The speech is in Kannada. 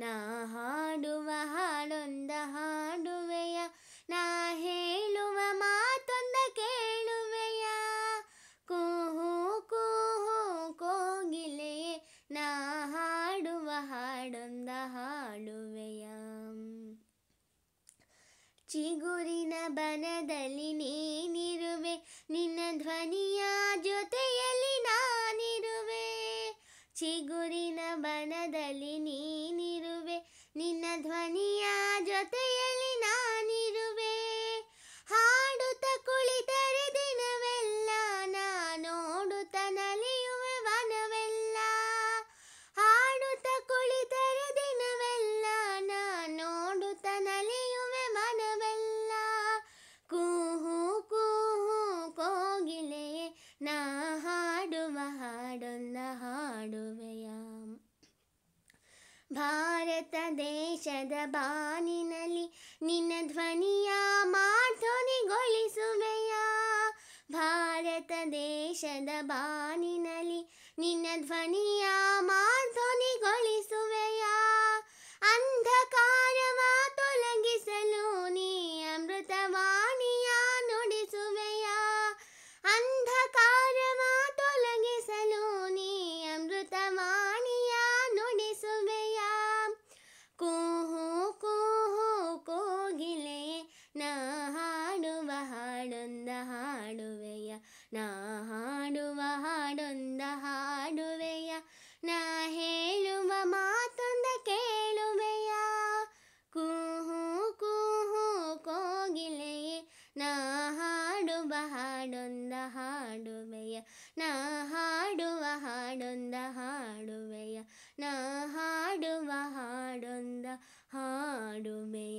ನಾ ಹಾಡುವ ಹಾಡೊಂದ ಹಾಡುವೆಯ ನಾ ಹೇಳುವ ಮಾತೊಂದ ಕೇಳುವೆಯ ಕೂಹು ಕೂಹು ಕೋಗಿಲೆಯೇ ನಾ ಹಾಡುವ ಹಾಡೊಂದ ಹಾಡುವೆಯ ಚಿಗುರಿನ ಬನದಲ್ಲಿ ನೀನಿರುವೆ ನಿನ್ನ ಧ್ವನಿಯ ಜೊತೆಯಲ್ಲಿ ನಾನಿರುವೆ ಚಿಗುರಿನ ಬನದಲ್ಲಿ ಭಾರತ ದೇಶದ ಬಾನಿನಲ್ಲಿ ನಿನ್ನ ಧ್ವನಿಯ ಮಾಧ್ವನಿಗೊಳಿಸುವೆಯ ಭಾರತ ದೇಶದ ಬಾನಿನಲ್ಲಿ ನಿನ್ನ ಧ್ವನಿ ನಾ ಹಾಡುವ ಹಾಡೊಂದ ಹಾಡುವೆಯ ನಾ ಹೇಳುವ ಮಾತೊಂದ ಕೇಳುವೆಯ ಕೂಹು ಕೂಹು ಕೋಗಿಲೆಯೇ ನಾ ಹಾಡುವ ಹಾಡೊಂದ ಹಾಡುವೆಯ ನಾ ಹಾಡುವ ಹಾಡೊಂದ ಹಾಡುವೆಯ ನಾ ಹಾಡುವ ಹಾಡೊಂದ ಹಾಡುವೆ